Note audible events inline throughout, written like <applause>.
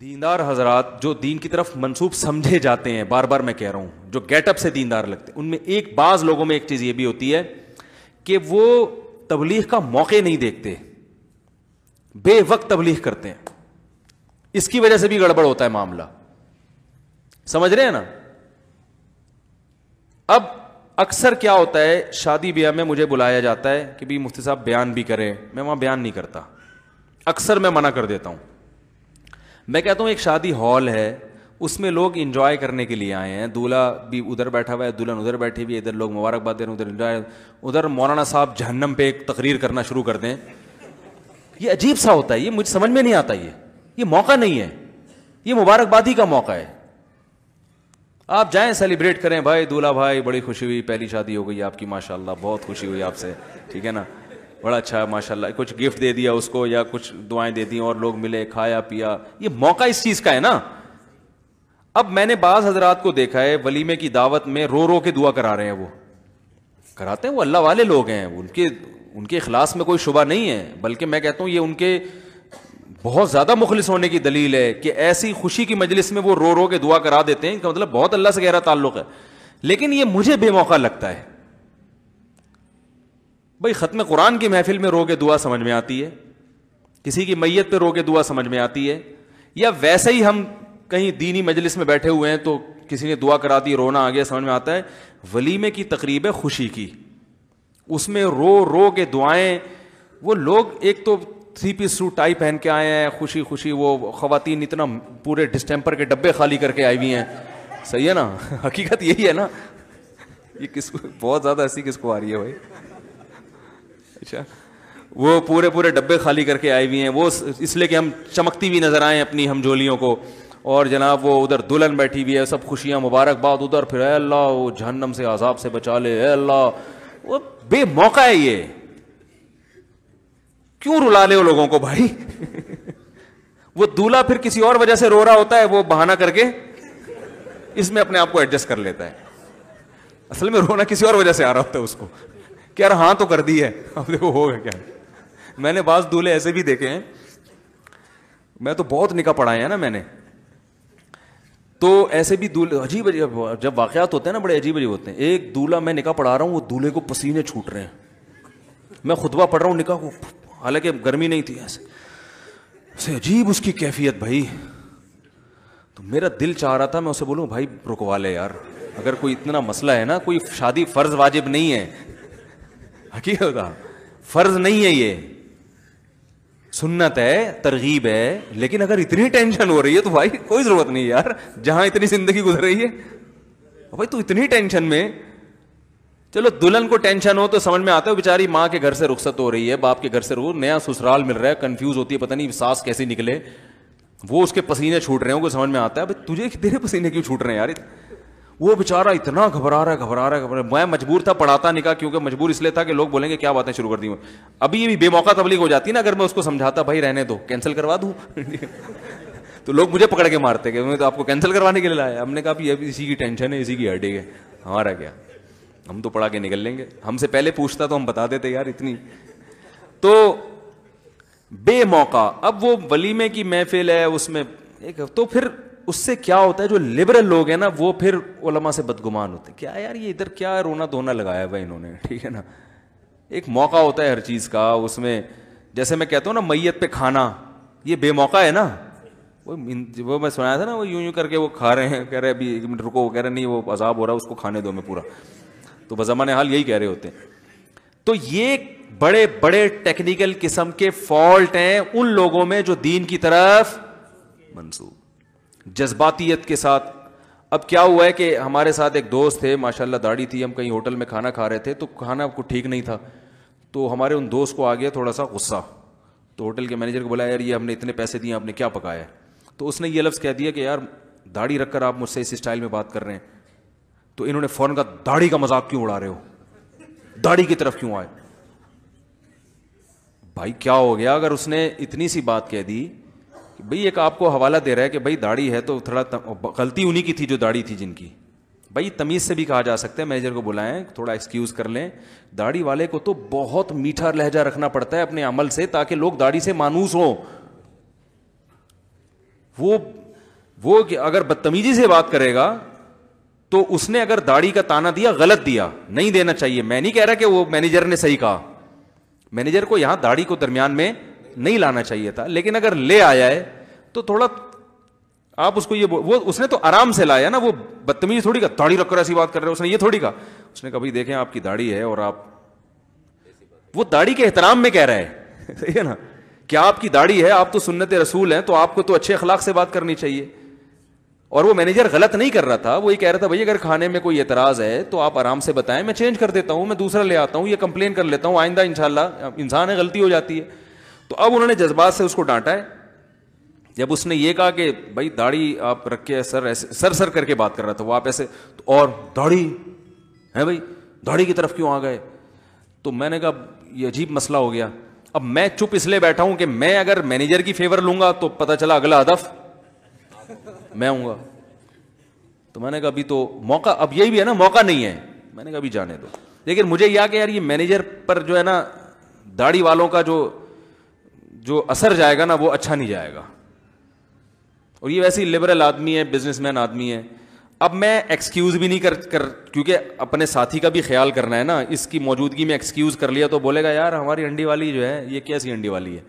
दीनदार हजरात जो दीन की तरफ मनसूब समझे जाते हैं बार बार मैं कह रहा हूं जो गेटअप से दीनदार लगते हैं उनमें एक बाज़ लोगों में एक चीज़ ये भी होती है कि वो तबलीग का मौके नहीं देखते बे वक्त तबलीग करते हैं इसकी वजह से भी गड़बड़ होता है मामला समझ रहे हैं ना अब अक्सर क्या होता है शादी ब्याह में मुझे बुलाया जाता है कि भाई मुफ्ती साहब बयान भी करें मैं वहां बयान नहीं करता अक्सर मैं मना कर देता हूं मैं कहता हूँ एक शादी हॉल है उसमें लोग इंजॉय करने के लिए आए हैं दूल्हा भी उधर बैठा हुआ है दुल्हन उधर बैठी हुई है इधर लोग मुबारकबाद दे रहे हैं उधर इंजॉय उधर मौलाना साहब जहन्नम पे एक तकरीर करना शुरू कर दें ये अजीब सा होता है ये मुझे समझ में नहीं आता ये ये मौका नहीं है ये मुबारकबादी का मौका है आप जाएं सेलिब्रेट करें भाई दूल्हा भाई बड़ी खुशी हुई पहली शादी हो गई आपकी माशाल्लाह बहुत खुशी हुई आपसे ठीक है ना बड़ा अच्छा माशाल्लाह कुछ गिफ्ट दे दिया उसको या कुछ दुआएं दे दी और लोग मिले खाया पिया ये मौका इस चीज़ का है ना अब मैंने बाज हजरात को देखा है वलीमे की दावत में रो रो के दुआ करा रहे हैं वो कराते हैं वो अल्लाह वाले लोग हैं उनके उनके अखलास में कोई शुबा नहीं है बल्कि मैं कहता हूँ ये उनके बहुत ज़्यादा मुखलिस होने की दलील है कि ऐसी खुशी की मजलिस में वो रो रो के दुआ करा देते हैं इनका मतलब बहुत अल्लाह से गहरा ताल्लुक है लेकिन ये मुझे बेमौका लगता है भाई ख़त्म कुरान की महफिल में रोके दुआ समझ में आती है किसी की मैयत पे रोके दुआ समझ में आती है या वैसे ही हम कहीं दीनी मजलिस में बैठे हुए हैं तो किसी ने दुआ करा दी रोना आ गया समझ में आता है वलीमे की तकरीब है खुशी की उसमें रो रो के दुआएं वो लोग एक तो थ्री पीस सूट टाई पहन के आए हैं खुशी खुशी वो खातन इतना पूरे डिस्टेम्पर के डब्बे खाली करके आई हुई हैं सही है ना <laughs> हकीकत यही है ना ये किसको बहुत ज़्यादा ऐसी किसको आ रही है भाई अच्छा वो पूरे पूरे डब्बे खाली करके आई हुई हैं वो इसलिए कि हम चमकती हुई नज़र आए अपनी हम जोलियों को और जनाब वो उधर दुल्हन बैठी हुई है सब खुशियाँ मुबारकबाद उधर फिर अल्लाह वो जहन्नम से आज़ाब से बचा ले अल्लाह वो बेमौका है ये क्यों रुला ले वो लोगों को भाई <laughs> वो दूल्हा फिर किसी और वजह से रो रहा होता है वो बहाना करके इसमें अपने आप को एडजस्ट कर लेता है असल में रोना किसी और वजह से आ रहा होता है उसको कि यार हाँ तो कर दी है <laughs> अब देखो होगा क्या मैंने बास दूल्हे ऐसे भी देखे हैं मैं तो बहुत निका पढ़ाए है ना मैंने तो ऐसे भी दूल्हे अजीब अजीब जब वाकयात होते हैं ना बड़े अजीब अजीब होते हैं एक दूल्हा मैं निका पढ़ा रहा हूँ वो दूल्हे को पसीने छूट रहे हैं मैं खुतबा पढ़ रहा हूँ निकाह को हालांकि गर्मी नहीं थी ऐसे से अजीब उसकी कैफियत भाई तो मेरा दिल चाह रहा था मैं उसे बोलूँ भाई रुकवा ले यार अगर कोई इतना मसला है ना कोई शादी फ़र्ज़ वाजिब नहीं है हकीकत फर्ज नहीं है ये सुन्नत है तरगीब है लेकिन अगर इतनी टेंशन हो रही है तो भाई कोई जरूरत नहीं यार जहां इतनी जिंदगी गुजर रही है भाई तू इतनी टेंशन में चलो दुल्हन को टेंशन हो तो समझ में आता है बेचारी माँ के घर से रुखसत हो रही है बाप के घर से रू नया ससुराल मिल रहा है कंफ्यूज होती है पता नहीं सांस कैसी निकले वो उसके पसीने छूट रहे हैं उनको समझ में आता है तुझे तेरे पसीने क्यों छूट रहे हैं यार वो बेचारा इतना घबरा रहा है घबरा रहा है घबरा मैं मजबूर था पढ़ाता नहीं कहा क्योंकि मजबूर इसलिए था कि लोग बोलेंगे क्या बातें शुरू कर दी अभी ये भी बेमौका तबलीग हो जाती ना अगर मैं उसको समझाता भाई रहने दो कैंसिल करवा दू <laughs> तो लोग मुझे पकड़ के मारते कि मैं तो आपको कैंसिल करवाने के लिए लाया हमने कहा इसी की टेंशन है इसी की हेडेक है हमारा क्या हम तो पढ़ा के निकल लेंगे हमसे पहले पूछता तो हम बता देते यार इतनी तो बेमौका अब वो वलीमे की महफिल है उसमें एक तो फिर उससे क्या होता है जो लिबरल लोग हैं ना वो फिर ओलमा से बदगुमान होते हैं क्या यार ये इधर क्या रोना धोना लगाया हुआ इन्होंने <laughs> ठीक है ना एक मौका होता है हर चीज़ का उसमें जैसे मैं कहता हूँ ना मैयत पे खाना ये बेमौका है ना वो वो मैं सुनाया था ना वो यूं यूं करके वो खा रहे हैं कह रहे अभी एक मिनट रुको वो कह रहे नहीं वो अजाब हो रहा है उसको खाने दो मैं पूरा तो बजमान हाल यही कह रहे होते हैं तो ये बड़े बड़े टेक्निकल किस्म के फॉल्ट हैं उन लोगों में जो दीन की तरफ मंसूब जज्बातीत के साथ अब क्या हुआ है कि हमारे साथ एक दोस्त थे माशाल्लाह दाढ़ी थी हम कहीं होटल में खाना खा रहे थे तो खाना आपको ठीक नहीं था तो हमारे उन दोस्त को आ गया थोड़ा सा गुस्सा तो होटल के मैनेजर को बोला यार ये हमने इतने पैसे दिए आपने क्या पकाया है तो उसने ये लफ्ज़ कह दिया कि यार दाढ़ी रखकर आप मुझसे इस स्टाइल में बात कर रहे हैं तो इन्होंने फ़ौरन का दाढ़ी का मजाक क्यों उड़ा रहे हो दाढ़ी की तरफ क्यों आए भाई क्या हो गया अगर उसने इतनी सी बात कह दी भाई एक आपको हवाला दे रहा है कि भाई दाढ़ी है तो थोड़ा गलती उन्हीं की थी जो दाढ़ी थी जिनकी भाई तमीज़ से भी कहा जा सकता है मैनेजर को बुलाएं थोड़ा एक्सक्यूज़ कर लें दाढ़ी वाले को तो बहुत मीठा लहजा रखना पड़ता है अपने अमल से ताकि लोग दाढ़ी से मानूस हों वो वो अगर बदतमीजी से बात करेगा तो उसने अगर दाढ़ी का ताना दिया गलत दिया नहीं देना चाहिए मैं नहीं कह रहा कि वो मैनेजर ने सही कहा मैनेजर को यहां दाढ़ी को दरमियान में नहीं लाना चाहिए था लेकिन अगर ले आया है तो थोड़ा आप उसको ये वो उसने तो आराम से लाया ना वो बदतमीज थोड़ी का दाढ़ी रखकर ऐसी बात कर रहे हो उसने ये थोड़ी का उसने कहा भाई देखें आपकी दाढ़ी है और आप वो दाढ़ी के एहतराम में कह रहा है सही है ना क्या आपकी दाढ़ी है आप तो सुन्नत रसूल हैं तो आपको तो अच्छे अखलाक से बात करनी चाहिए और वो मैनेजर गलत नहीं कर रहा था वो ये कह रहा था भाई अगर खाने में कोई एतराज़ है तो आप आराम से बताएं मैं चेंज कर देता हूँ मैं दूसरा ले आता हूं ये कंप्लेन कर लेता हूँ आइंदा इंशाल्लाह इंसान है गलती हो जाती है तो अब उन्होंने जज्बात से उसको डांटा है जब उसने ये कहा कि भाई दाढ़ी आप रख के सर ऐसे सर सर करके बात कर रहा था वो आप ऐसे तो और दाढ़ी है भाई दाढ़ी की तरफ क्यों आ गए तो मैंने कहा ये अजीब मसला हो गया अब मैं चुप इसलिए बैठा हूं कि मैं अगर मैनेजर की फेवर लूंगा तो पता चला अगला हदफ मैं हूंगा तो मैंने कहा अभी तो मौका अब यही भी है ना मौका नहीं है मैंने कहा अभी जाने दो लेकिन मुझे यह कि यार ये मैनेजर पर जो है ना दाढ़ी वालों का जो जो असर जाएगा ना वो अच्छा नहीं जाएगा और ये वैसे ही लिबरल आदमी है बिजनेसमैन आदमी है अब मैं एक्सक्यूज़ भी नहीं कर कर क्योंकि अपने साथी का भी ख्याल करना है ना इसकी मौजूदगी में एक्सक्यूज़ कर लिया तो बोलेगा यार हमारी अंडी वाली जो है ये कैसी अंडी वाली है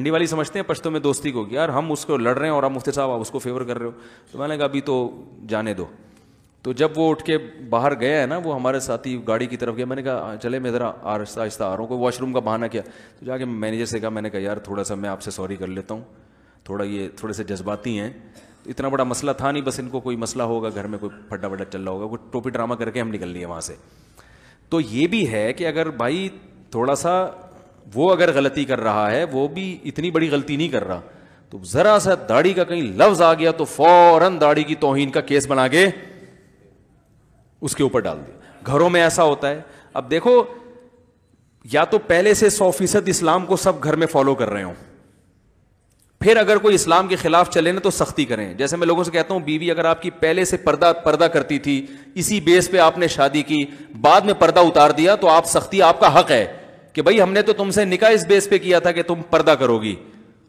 अंडी वाली समझते हैं पश्तों में दोस्ती को यार हम उसको लड़ रहे हैं और आप मुफ्ती साहब आप उसको फेवर कर रहे हो तो मैंने कहा अभी तो जाने दो तो जब वो उठ के बाहर गया है ना वो हमारे साथी गाड़ी की तरफ गया मैंने कहा हाँ, चले मैं ज़रा आहिस्ता आहिस्ता आ रहा हूँ कोई वॉशरूम का बहाना किया तो जाके मैनेजर से कहा मैंने कहा यार थोड़ा सा मैं आपसे सॉरी कर लेता हूँ थोड़ा ये थोड़े से जज्बाती हैं इतना बड़ा मसला था नहीं बस इनको कोई मसला होगा घर में कोई फटा फटा चल रहा होगा कोई टोपी ड्रामा करके हम निकल लिए वहाँ से तो ये भी है कि अगर भाई थोड़ा सा वो अगर गलती कर रहा है वो भी इतनी बड़ी गलती नहीं कर रहा तो ज़रा सा दाढ़ी का कहीं लफ्ज़ आ गया तो फ़ौरन दाढ़ी की तोहन का केस बना के उसके ऊपर डाल दिया घरों में ऐसा होता है अब देखो या तो पहले से सौ फीसद इस्लाम को सब घर में फॉलो कर रहे हो फिर अगर कोई इस्लाम के खिलाफ चले ना तो सख्ती करें जैसे मैं लोगों से कहता हूं बीवी अगर आपकी पहले से पर्दा पर्दा करती थी इसी बेस पे आपने शादी की बाद में पर्दा उतार दिया तो आप सख्ती आपका हक है कि भाई हमने तो तुमसे निकाह इस बेस पे किया था कि तुम पर्दा करोगी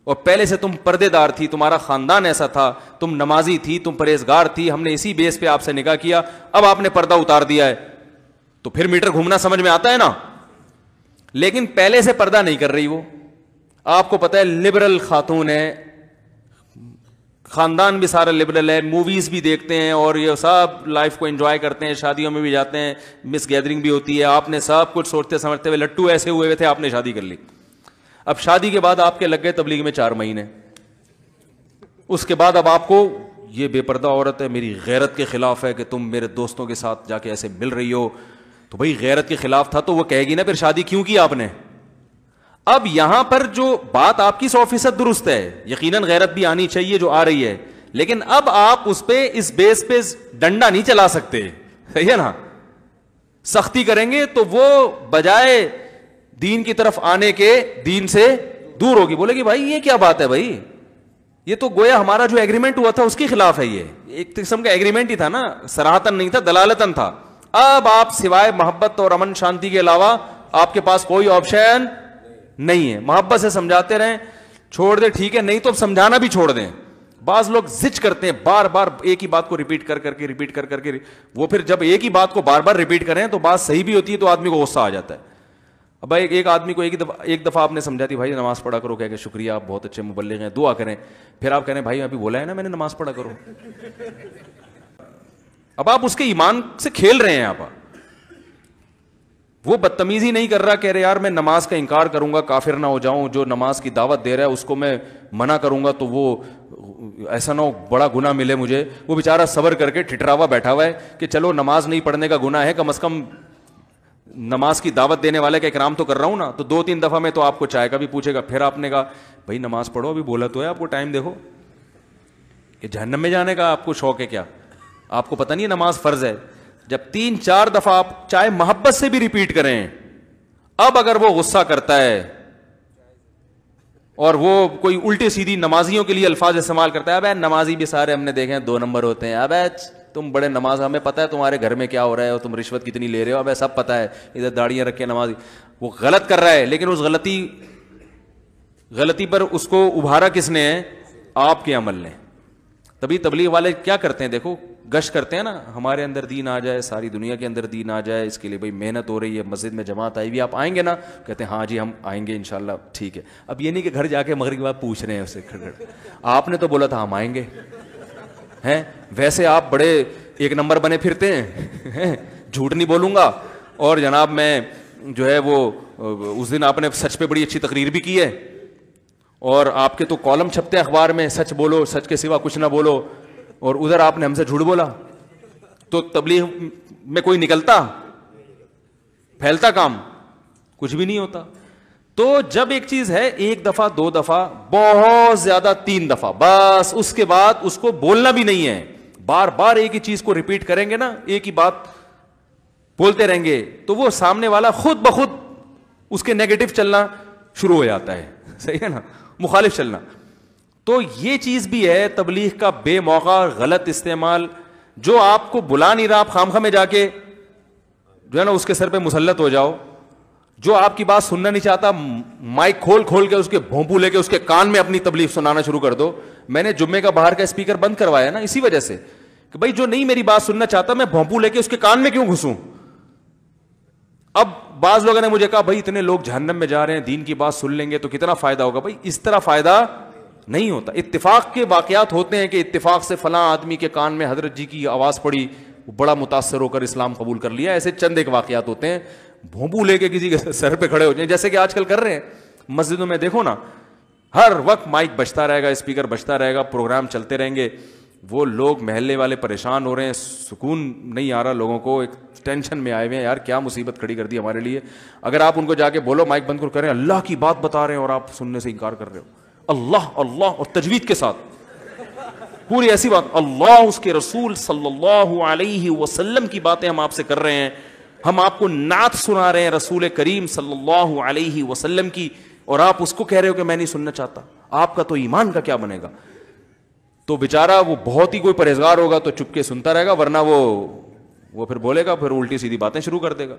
और पहले से तुम पर्देदार थी तुम्हारा खानदान ऐसा था तुम नमाजी थी तुम परहेजगार थी हमने इसी बेस पे आपसे निकाह किया अब आपने पर्दा उतार दिया है तो फिर मीटर घूमना समझ में आता है ना लेकिन पहले से पर्दा नहीं कर रही वो आपको पता है लिबरल खातून है खानदान भी सारा लिबरल है मूवीज भी देखते हैं और ये सब लाइफ को एंजॉय करते हैं शादियों में भी जाते हैं मिस गैदरिंग भी होती है आपने सब कुछ सोचते समझते हुए लट्टू ऐसे हुए हुए थे आपने शादी कर ली अब शादी के बाद आपके लग गए तबलीग में चार महीने उसके बाद अब आपको ये बेपर्दा औरत है मेरी गैरत के खिलाफ है कि तुम मेरे दोस्तों के साथ जाके ऐसे मिल रही हो तो भाई गैरत के खिलाफ था तो वो कहेगी ना फिर शादी क्यों की आपने अब यहां पर जो बात आपकी सौ फीसद दुरुस्त है यकीनन गैरत भी आनी चाहिए जो आ रही है लेकिन अब आप उस पर इस बेस पे डंडा नहीं चला सकते सही है ना सख्ती करेंगे तो वो बजाय दीन की तरफ आने के दीन से दूर होगी बोलेगी भाई ये क्या बात है भाई ये तो गोया हमारा जो एग्रीमेंट हुआ था उसके खिलाफ है ये एक किस्म का एग्रीमेंट ही था ना सराहतन नहीं था दलालतन था अब आप सिवाय मोहब्बत और अमन शांति के अलावा आपके पास कोई ऑप्शन नहीं है मोहब्बत से समझाते रहें छोड़ दे ठीक है नहीं तो अब समझाना भी छोड़ दें बाज लोग जिच करते हैं बार बार एक ही बात को रिपीट कर करके रिपीट कर करके वो फिर जब एक ही बात को बार बार रिपीट करें तो बात सही भी होती है तो आदमी को गुस्सा आ जाता है अब भाई एक आदमी को एक दफ़ा एक दफ़ा आपने समझा दी भाई नमाज़ पढ़ा करो कह के शुक्रिया आप बहुत अच्छे मुबल्लिग हैं दुआ करें फिर आप कह रहे हैं भाई अभी बोला है ना मैंने नमाज़ पढ़ा करो अब आप उसके ईमान से खेल रहे हैं आप वो बदतमीजी नहीं कर रहा कह रहे यार मैं नमाज का इनकार करूंगा काफिर ना हो जाऊं जो नमाज की दावत दे रहा है उसको मैं मना करूंगा तो वो ऐसा ना हो बड़ा गुना मिले मुझे वो बेचारा सबर करके ठिठरावा बैठा हुआ है कि चलो नमाज नहीं पढ़ने का गुना है कम अज कम नमाज की दावत देने वाले का इकराम तो कर रहा हूं ना तो दो तीन दफ़ा में तो आपको चाय का भी पूछेगा फिर आपने कहा भाई नमाज पढ़ो अभी बोला तो है आपको टाइम देखो कि जहन्नम में जाने का आपको शौक है क्या आपको पता नहीं नमाज फ़र्ज़ है जब तीन चार दफ़ा आप चाय मोहब्बत से भी रिपीट करें अब अगर वो गुस्सा करता है और वो कोई उल्टी सीधी नमाजियों के लिए अल्फाज इस्तेमाल करता है अब नमाजी भी सारे हमने देखे हैं दो नंबर होते हैं अब तुम बड़े नमाज हमें पता है तुम्हारे घर में क्या हो रहा है और तुम रिश्वत कितनी ले रहे हो अब सब पता है इधर दाढ़ियाँ रख नमाज वो गलत कर रहा है लेकिन उस गलती गलती पर उसको उभारा किसने है आपके अमल ने तभी तबलीग वाले क्या करते हैं देखो गश करते हैं ना हमारे अंदर दीन आ जाए सारी दुनिया के अंदर दीन आ जाए इसके लिए भाई मेहनत हो रही है मस्जिद में जमात आई भी आप आएंगे ना कहते हैं हाँ जी हम आएंगे इनशाला ठीक है अब ये नहीं कि घर जाके मगर की बात पूछ रहे हैं उसे खड़खड़ आपने तो बोला था हम आएंगे हैं वैसे आप बड़े एक नंबर बने फिरते हैं हैं झूठ नहीं बोलूंगा और जनाब मैं जो है वो उस दिन आपने सच पे बड़ी अच्छी तकरीर भी की है और आपके तो कॉलम छपते हैं अखबार में सच बोलो सच के सिवा कुछ ना बोलो और उधर आपने हमसे झूठ बोला तो तबलीग में कोई निकलता फैलता काम कुछ भी नहीं होता तो जब एक चीज है एक दफा दो दफा बहुत ज्यादा तीन दफा बस उसके बाद उसको बोलना भी नहीं है बार बार एक ही चीज को रिपीट करेंगे ना एक ही बात बोलते रहेंगे तो वो सामने वाला खुद ब खुद उसके नेगेटिव चलना शुरू हो जाता है <laughs> सही है ना मुखालिफ चलना तो ये चीज भी है तबलीग का बेमौका गलत इस्तेमाल जो आपको बुला नहीं रहा आप खामखा में जाके जो है ना उसके सर पे मुसलत हो जाओ जो आपकी बात सुनना नहीं चाहता माइक खोल खोल के उसके भोंपू लेके उसके कान में अपनी तबलीफ सुनाना शुरू कर दो मैंने जुम्मे का बाहर का स्पीकर बंद करवाया ना इसी वजह से कि भाई जो नहीं मेरी बात सुनना चाहता मैं भोंपू लेके उसके कान में क्यों घुसू अब बाज लोगों ने मुझे कहा भाई इतने लोग जहनम में जा रहे हैं दीन की बात सुन लेंगे तो कितना फायदा होगा भाई इस तरह फायदा नहीं होता इतफाक के वाकयात होते हैं कि इतफाक से फला आदमी के कान में हजरत जी की आवाज पड़ी बड़ा मुतासर होकर इस्लाम कबूल कर लिया ऐसे चंद एक वाकयात होते हैं भोंपू लेके किसी के सर पे खड़े हो जाए जैसे कि आजकल कर रहे हैं मस्जिदों में देखो ना हर वक्त माइक बचता रहेगा स्पीकर बचता रहेगा प्रोग्राम चलते रहेंगे वो लोग महल्ले वाले परेशान हो रहे हैं सुकून नहीं आ रहा लोगों को एक टेंशन में आए हुए हैं यार क्या मुसीबत खड़ी कर दी हमारे लिए अगर आप उनको जाके बोलो माइक बंद कर करें अल्लाह की बात बता रहे हैं और आप सुनने से इनकार कर रहे हो अल्लाह अल्लाह और तजवीद के साथ पूरी ऐसी बात अल्लाह उसके रसूल सल्लल्लाहु अलैहि वसल्लम की बातें हम आपसे कर रहे हैं हम आपको नात सुना रहे हैं रसूल करीम सल्लल्लाहु अलैहि वसल्लम की और आप उसको कह रहे हो कि मैं नहीं सुनना चाहता आपका तो ईमान का क्या बनेगा तो बेचारा वो बहुत ही कोई परहेजगार होगा तो चुपके सुनता रहेगा वरना वो वो फिर बोलेगा फिर उल्टी सीधी बातें शुरू कर देगा